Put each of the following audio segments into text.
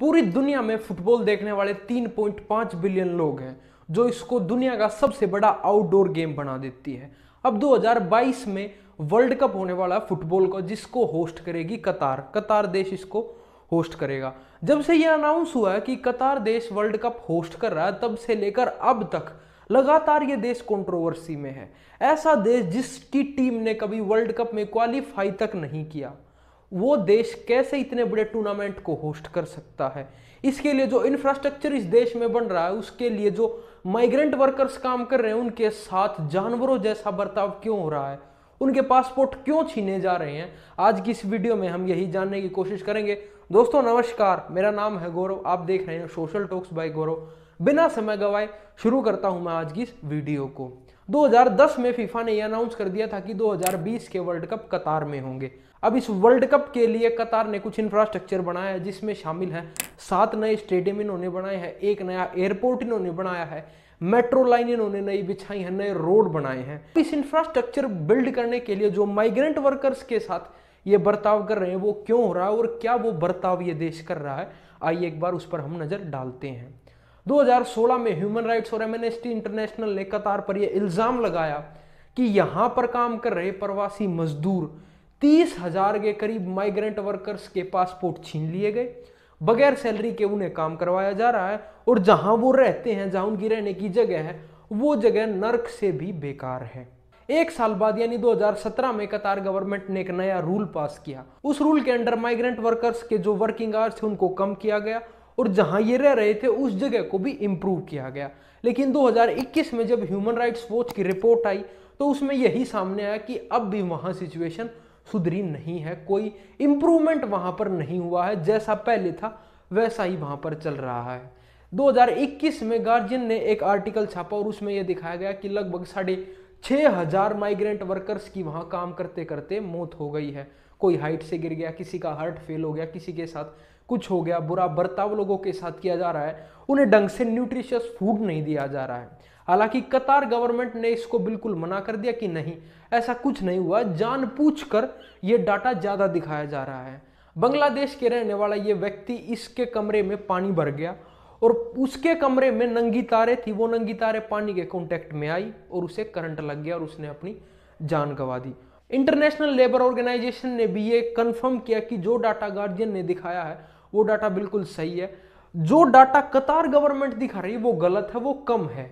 पूरी दुनिया में फुटबॉल देखने वाले 3.5 बिलियन लोग हैं जो इसको दुनिया का सबसे बड़ा आउटडोर गेम बना देती है अब 2022 में वर्ल्ड कप होने वाला फुटबॉल का जिसको होस्ट करेगी कतार कतार देश इसको होस्ट करेगा जब से यह अनाउंस हुआ है कि कतार देश वर्ल्ड कप होस्ट कर रहा है तब से लेकर अब तक लगातार ये देश कंट्रोवर्सी में है ऐसा देश जिसकी टीम ने कभी वर्ल्ड कप में क्वालिफाई तक नहीं किया वो देश कैसे इतने बड़े टूर्नामेंट को होस्ट कर सकता है इसके लिए जो इंफ्रास्ट्रक्चर इस देश में बन रहा है उसके लिए जो माइग्रेंट वर्कर्स काम कर रहे हैं उनके साथ जानवरों जैसा बर्ताव क्यों हो रहा है उनके पासपोर्ट क्यों छीने जा रहे हैं आज की इस वीडियो में हम यही जानने की कोशिश करेंगे दोस्तों नमस्कार मेरा नाम है गौरव आप देख रहे हैं सोशल टॉक्स बाय गौरव बिना समय गवाए शुरू करता हूं मैं आज की इस वीडियो को 2010 में फीफा ने यह अनाउंस कर दिया था कि 2020 के वर्ल्ड कप कतार में होंगे अब इस वर्ल्ड कप के लिए कतार ने कुछ इंफ्रास्ट्रक्चर बनाया है जिसमें शामिल है सात नए स्टेडियम इन्होंने बनाए हैं एक नया एयरपोर्ट इन्होंने बनाया है मेट्रो लाइन इन्होंने नई बिछाई है नए रोड बनाए हैं इस इंफ्रास्ट्रक्चर बिल्ड करने के लिए जो माइग्रेंट वर्कर्स के साथ ये बर्ताव कर रहे हैं वो क्यों हो रहा है और क्या वो बर्ताव ये देश कर रहा है आइए एक बार उस पर हम नज़र डालते हैं 2016 में ह्यूमन राइट्स और एमएनएसटी इंटरनेशनल ने कतार पर यह इल्ज़ाम लगाया कि यहां पर काम कर रहे प्रवासी मजदूर तीस हजार के करीब माइग्रेंट वर्कर्स के पासपोर्ट छीन लिए गए बगैर सैलरी के उन्हें काम करवाया जा रहा है और जहां वो रहते हैं जहां उनकी रहने की जगह है वो जगह नर्क से भी बेकार है एक साल बाद यानी 2017 में कतार गवर्नमेंट ने एक नया रूल पास किया उस रूल के अंडर माइग्रेंट वर्कर्स के जो वर्किंग आवर्स थे उनको कम किया गया और जहां ये रह रहे थे उस जगह को भी इम्प्रूव किया गया लेकिन 2021 में जब ह्यूमन राइट्स वॉच की रिपोर्ट आई तो उसमें यही सामने आया कि अब भी वहां सिचुएशन सुधरी नहीं है कोई इम्प्रूवमेंट वहां पर नहीं हुआ है जैसा पहले था वैसा ही वहां पर चल रहा है 2021 में गार्जियन ने एक आर्टिकल छापा और उसमें यह दिखाया गया कि लगभग साढ़े छः हजार माइग्रेंट वर्कर्स की वहाँ काम करते करते मौत हो गई है कोई हाइट से गिर गया किसी का हार्ट फेल हो गया किसी के साथ कुछ हो गया बुरा बर्ताव लोगों के साथ किया जा रहा है उन्हें ढंग से न्यूट्रिशियस फूड नहीं दिया जा रहा है हालांकि कतार गवर्नमेंट ने इसको बिल्कुल मना कर दिया कि नहीं ऐसा कुछ नहीं हुआ जान पूछ कर ये डाटा ज़्यादा दिखाया जा रहा है बांग्लादेश के रहने वाला ये व्यक्ति इसके कमरे में पानी भर गया और उसके कमरे में नंगी तारे थी वो नंगी तारे पानी के कॉन्टेक्ट में आई और उसे करंट लग गया और उसने अपनी जान गंवा दी इंटरनेशनल लेबर ऑर्गेनाइजेशन ने भी ये कंफर्म किया कि जो डाटा गार्जियन ने दिखाया है वो डाटा बिल्कुल सही है जो डाटा कतार गवर्नमेंट दिखा रही है वो गलत है वो कम है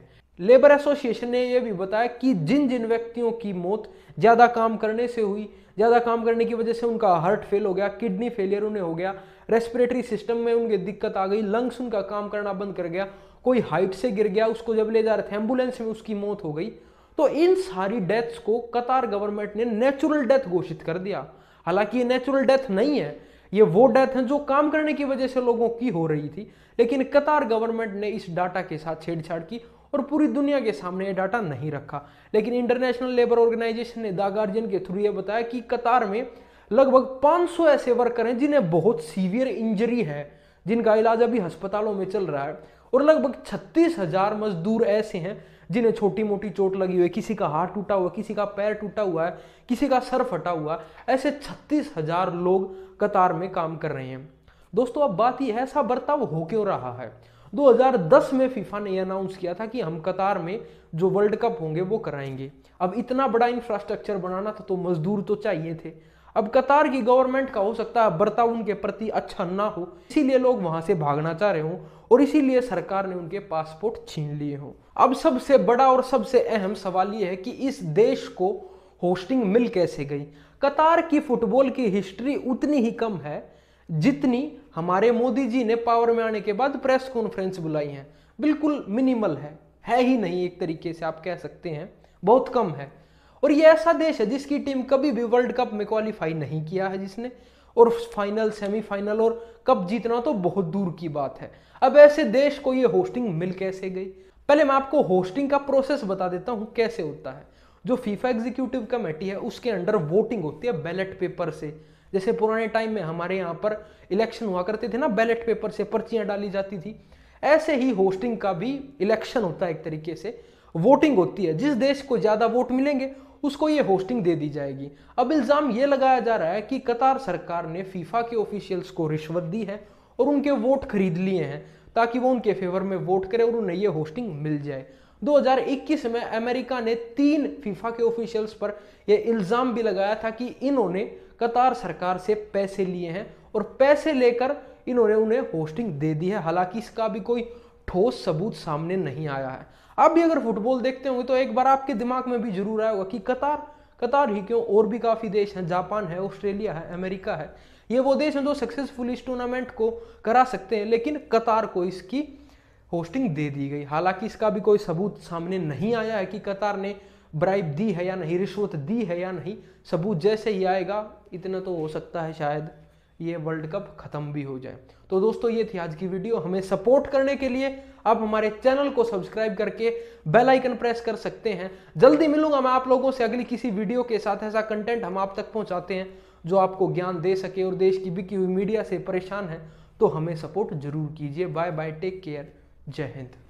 लेबर एसोसिएशन ने यह भी बताया कि जिन जिन व्यक्तियों की मौत ज़्यादा काम करने से हुई ज़्यादा काम करने की वजह से उनका हार्ट फेल हो गया किडनी फेलियर उन्हें हो गया रेस्पिरेटरी सिस्टम में उनके दिक्कत आ गई लंग्स उनका काम करना बंद कर गया कोई हाइट से गिर गया उसको जब ले जा रहे थे एम्बुलेंस में उसकी मौत हो गई तो इन सारी डेथ्स को कतार गवर्नमेंट ने नेचुरल डेथ घोषित कर दिया हालांकि ये नेचुरल डेथ नहीं है ये वो डेथ हैं जो काम करने की वजह से लोगों की हो रही थी लेकिन कतार गवर्नमेंट ने इस डाटा के साथ छेड़छाड़ की और पूरी दुनिया के सामने ये डाटा नहीं रखा लेकिन इंटरनेशनल लेबर ऑर्गेनाइजेशन ने द गार्जियन के थ्रू ये बताया कि कतार में लगभग 500 ऐसे वर्कर हैं जिन्हें बहुत सीवियर इंजरी है जिनका इलाज अभी अस्पतालों में चल रहा है और लगभग छत्तीस हजार मजदूर ऐसे हैं जिन्हें छोटी मोटी चोट लगी हुई है किसी का हाथ टूटा हुआ किसी का पैर टूटा हुआ है किसी का सर फटा हुआ ऐसे छत्तीस हजार लोग कतार में काम कर रहे हैं दोस्तों अब बात यह है ऐसा बर्ताव हो क्यों रहा है 2010 में फीफा ने अनाउंस किया था कि हम कतार में जो वर्ल्ड कप होंगे वो कराएंगे अब इतना बड़ा इंफ्रास्ट्रक्चर बनाना था तो मजदूर तो चाहिए थे अब कतार की गवर्नमेंट का हो सकता है बर्ताव उनके प्रति अच्छा ना हो इसीलिए लोग वहां से भागना चाह रहे हों और इसीलिए सरकार ने उनके पासपोर्ट छीन लिए हों अब सबसे बड़ा और सबसे अहम सवाल ये है कि इस देश को होस्टिंग मिल कैसे गई कतार की फुटबॉल की हिस्ट्री उतनी ही कम है जितनी हमारे मोदी जी ने पावर में आने के बाद प्रेस कॉन्फ्रेंस बुलाई है बिल्कुल मिनिमल है है ही नहीं एक तरीके से आप कह सकते हैं बहुत कम है और ये ऐसा देश है जिसकी टीम कभी भी वर्ल्ड कप में क्वालिफाई नहीं किया है जिसने और फाइनल सेमीफाइनल और कप जीतना तो बहुत दूर की बात है अब ऐसे देश को ये होस्टिंग मिल कैसे गई पहले मैं आपको होस्टिंग का प्रोसेस बता देता हूँ कैसे होता है जो फीफा एग्जीक्यूटिव कमेटी है उसके अंडर वोटिंग होती है बैलेट पेपर से जैसे पुराने टाइम में हमारे यहाँ पर इलेक्शन हुआ करते थे ना बैलेट पेपर से पर्चियाँ डाली जाती थी ऐसे ही होस्टिंग का भी इलेक्शन होता है एक तरीके से वोटिंग होती है जिस देश को ज़्यादा वोट मिलेंगे उसको ये होस्टिंग दे दी जाएगी अब इल्ज़ाम ये लगाया जा रहा है कि कतार सरकार ने फीफा के ऑफिशियल्स को रिश्वत दी है और उनके वोट खरीद लिए हैं ताकि वो उनके फेवर में वोट करें और उन्हें ये होस्टिंग मिल जाए 2021 में अमेरिका ने तीन फीफा के ऑफिशियल्स पर यह इल्ज़ाम भी लगाया था कि इन्होंने कतार सरकार से पैसे लिए हैं और पैसे लेकर इन्होंने उन्हें होस्टिंग दे दी है हालांकि इसका भी कोई ठोस सबूत सामने नहीं आया है आप भी अगर फुटबॉल देखते होंगे तो एक बार आपके दिमाग में भी जरूर आया होगा कि कतार कतार ही क्यों और भी काफ़ी देश हैं जापान है ऑस्ट्रेलिया है अमेरिका है ये वो देश हैं जो सक्सेसफुल इस टूर्नामेंट को करा सकते हैं लेकिन कतार को इसकी होस्टिंग दे दी गई हालांकि इसका भी कोई सबूत सामने नहीं आया है कि कतार ने ब्राइब दी है या नहीं रिश्वत दी है या नहीं सबूत जैसे ही आएगा इतना तो हो सकता है शायद ये वर्ल्ड कप खत्म भी हो जाए तो दोस्तों ये थी आज की वीडियो हमें सपोर्ट करने के लिए आप हमारे चैनल को सब्सक्राइब करके बेल आइकन प्रेस कर सकते हैं जल्दी मिलूंगा मैं आप लोगों से अगली किसी वीडियो के साथ ऐसा कंटेंट हम आप तक पहुंचाते हैं जो आपको ज्ञान दे सके और देश की बिकी हुई मीडिया से परेशान है तो हमें सपोर्ट जरूर कीजिए बाय बाय टेक केयर जय हिंद